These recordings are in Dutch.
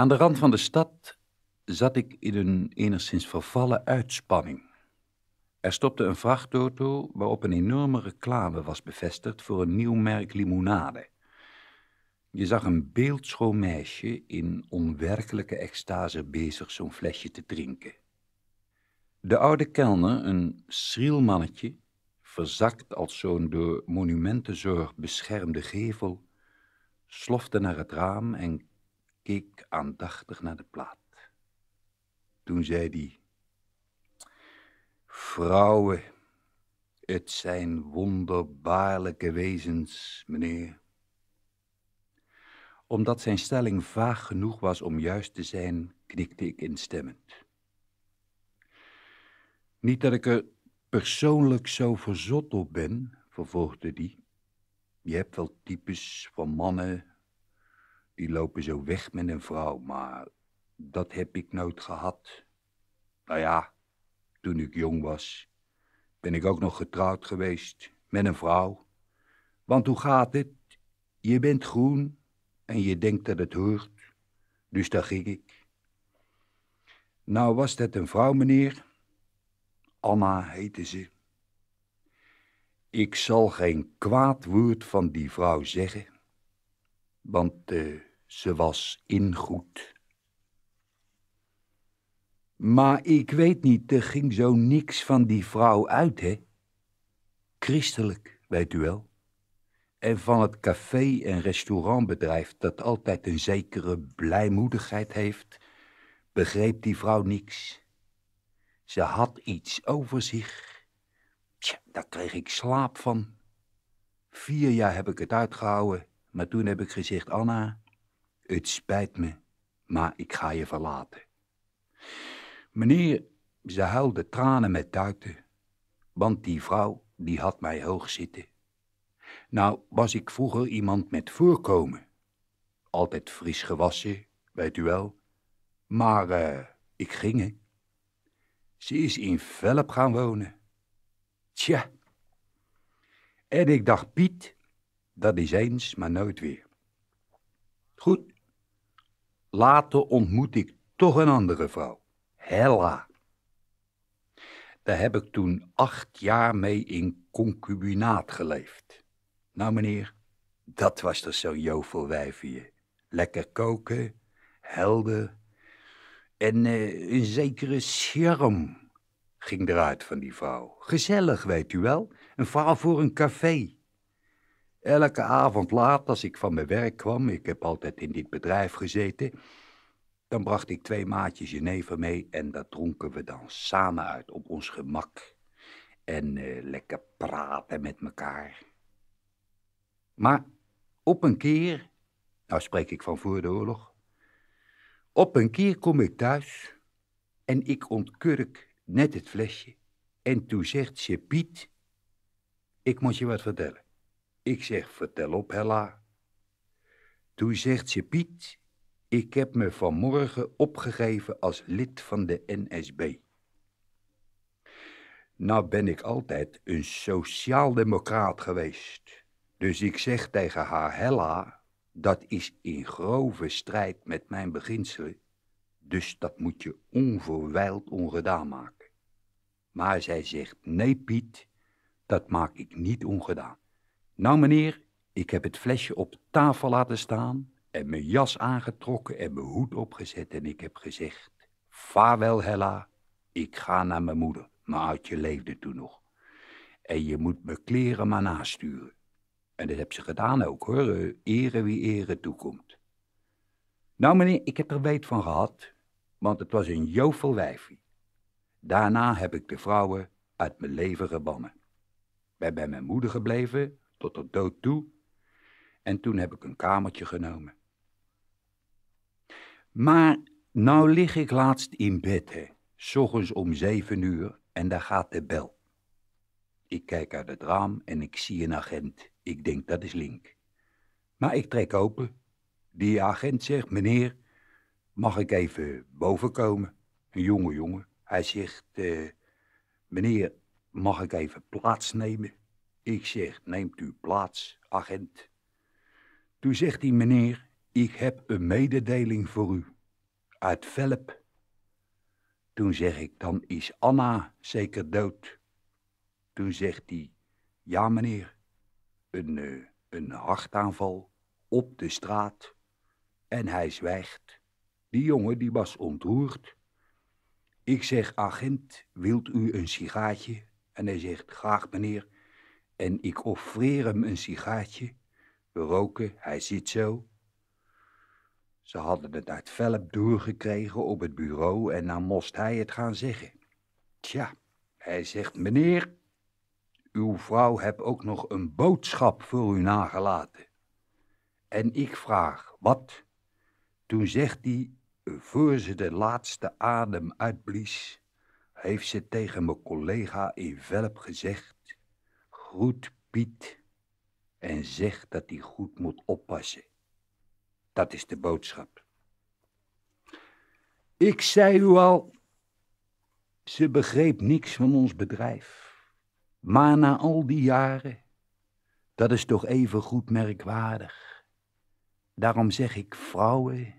Aan de rand van de stad zat ik in een enigszins vervallen uitspanning. Er stopte een vrachtauto waarop een enorme reclame was bevestigd voor een nieuw merk limonade. Je zag een beeldschoon meisje in onwerkelijke extase bezig zo'n flesje te drinken. De oude kelner, een schriel mannetje, verzakt als zo'n door monumentenzorg beschermde gevel, slofte naar het raam en keek aandachtig naar de plaat. Toen zei hij... Vrouwen, het zijn wonderbaarlijke wezens, meneer. Omdat zijn stelling vaag genoeg was om juist te zijn, knikte ik instemmend. Niet dat ik er persoonlijk zo verzot op ben, vervolgde die. Je hebt wel types van mannen die lopen zo weg met een vrouw, maar dat heb ik nooit gehad. Nou ja, toen ik jong was, ben ik ook nog getrouwd geweest met een vrouw. Want hoe gaat het? Je bent groen en je denkt dat het hoort, dus daar ging ik. Nou was dat een vrouw, meneer. Anna heette ze. Ik zal geen kwaad woord van die vrouw zeggen, want eh, ze was ingoed. Maar ik weet niet, er ging zo niks van die vrouw uit, hè? Christelijk, weet u wel. En van het café- en restaurantbedrijf dat altijd een zekere blijmoedigheid heeft, begreep die vrouw niks. Ze had iets over zich. Tja, daar kreeg ik slaap van. Vier jaar heb ik het uitgehouden, maar toen heb ik gezegd, Anna, het spijt me, maar ik ga je verlaten. Meneer, ze huilde tranen met duikte, want die vrouw die had mij hoog zitten. Nou was ik vroeger iemand met voorkomen. Altijd fris gewassen, weet u wel. Maar eh, ik ging, hè. Ze is in Velp gaan wonen. Tja. En ik dacht, Piet, dat is eens, maar nooit weer. Goed, Later ontmoet ik toch een andere vrouw, Hella. Daar heb ik toen acht jaar mee in concubinaat geleefd. Nou meneer, dat was toch zo'n jovel wijfje. Lekker koken, helder en eh, een zekere scherm ging eruit van die vrouw. Gezellig, weet u wel. Een vrouw voor een café. Elke avond laat, als ik van mijn werk kwam, ik heb altijd in dit bedrijf gezeten, dan bracht ik twee maatjes jenever mee en dat dronken we dan samen uit op ons gemak. En eh, lekker praten met elkaar. Maar op een keer, nou spreek ik van voor de oorlog, op een keer kom ik thuis en ik ontkurk net het flesje. En toen zegt ze, Piet, ik moet je wat vertellen. Ik zeg, vertel op, Hella. Toen zegt ze, Piet, ik heb me vanmorgen opgegeven als lid van de NSB. Nou ben ik altijd een sociaaldemocraat geweest. Dus ik zeg tegen haar, Hella, dat is in grove strijd met mijn beginselen. Dus dat moet je onverwijld ongedaan maken. Maar zij zegt, nee Piet, dat maak ik niet ongedaan. Nou meneer, ik heb het flesje op tafel laten staan en mijn jas aangetrokken en mijn hoed opgezet en ik heb gezegd, vaarwel Hella, ik ga naar mijn moeder, uit je leefde toen nog. En je moet mijn kleren maar nasturen. En dat heb ze gedaan ook hoor, eh, ere wie ere toekomt. Nou meneer, ik heb er weet van gehad, want het was een jovel wijfie. Daarna heb ik de vrouwen uit mijn leven gebannen. Ben bij mijn moeder gebleven tot de dood toe. En toen heb ik een kamertje genomen. Maar nou lig ik laatst in bed, hè. om zeven uur en daar gaat de bel. Ik kijk uit het raam en ik zie een agent. Ik denk, dat is Link. Maar ik trek open. Die agent zegt, meneer, mag ik even boven komen? Een jonge jongen. Hij zegt, eh, meneer, mag ik even plaatsnemen? Ik zeg, neemt u plaats, agent. Toen zegt hij meneer, ik heb een mededeling voor u. Uit Velp. Toen zeg ik, dan is Anna zeker dood. Toen zegt hij, ja meneer, een, eh, een hartaanval op de straat. En hij zwijgt. Die jongen die was ontroerd. Ik zeg, agent, wilt u een sigaartje? En hij zegt, graag meneer en ik offreer hem een sigaartje. We roken, hij zit zo. Ze hadden het uit Velp doorgekregen op het bureau en dan moest hij het gaan zeggen. Tja, hij zegt, meneer, uw vrouw heb ook nog een boodschap voor u nagelaten. En ik vraag, wat? Toen zegt hij, voor ze de laatste adem uitblies, heeft ze tegen mijn collega in Velp gezegd, groet Piet en zeg dat hij goed moet oppassen. Dat is de boodschap. Ik zei u al, ze begreep niks van ons bedrijf. Maar na al die jaren, dat is toch even goed merkwaardig. Daarom zeg ik, vrouwen,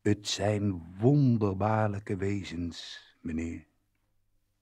het zijn wonderbaarlijke wezens, meneer.